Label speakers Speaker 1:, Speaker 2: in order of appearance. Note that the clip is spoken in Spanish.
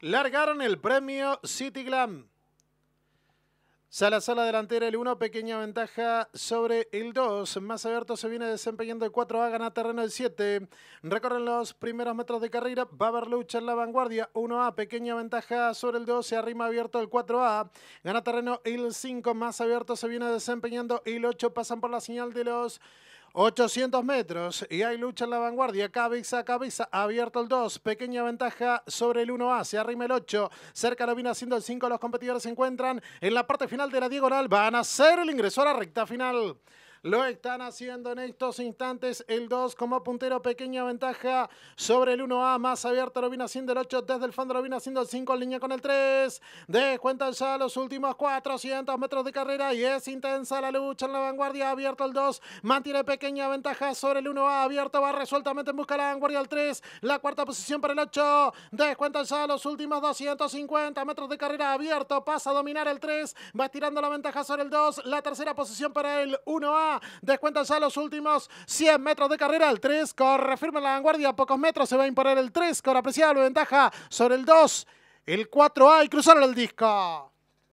Speaker 1: Largaron el premio City Glam. a sala delantera, el 1, pequeña ventaja sobre el 2. Más abierto se viene desempeñando el 4, a gana terreno el 7. Recorren los primeros metros de carrera, va a haber lucha en la vanguardia. 1A, pequeña ventaja sobre el 2, se arrima abierto el 4A. Gana terreno el 5, más abierto se viene desempeñando el 8. Pasan por la señal de los 800 metros y hay lucha en la vanguardia, cabeza a cabeza, abierto el 2, pequeña ventaja sobre el 1A, se arrima el 8, cerca lo vina haciendo el 5, los competidores se encuentran en la parte final de la diagonal, van a ser el ingreso a la recta final. Lo están haciendo en estos instantes. El 2 como puntero, pequeña ventaja sobre el 1A. Más abierto lo viene haciendo el 8. Desde el fondo lo viene haciendo el 5 en línea con el 3. Descuentan ya los últimos 400 metros de carrera y es intensa la lucha en la vanguardia. Abierto el 2. Mantiene pequeña ventaja sobre el 1A. Abierto va resueltamente en busca de la vanguardia el 3. La cuarta posición para el 8. Descuentan ya los últimos 250 metros de carrera. Abierto. Pasa a dominar el 3. Va tirando la ventaja sobre el 2. La tercera posición para el 1A. Descuentas a los últimos 100 metros de carrera. El 3 refirma la vanguardia. A pocos metros se va a imponer el 3 con apreciable ventaja sobre el 2. El 4A y cruzaron el disco.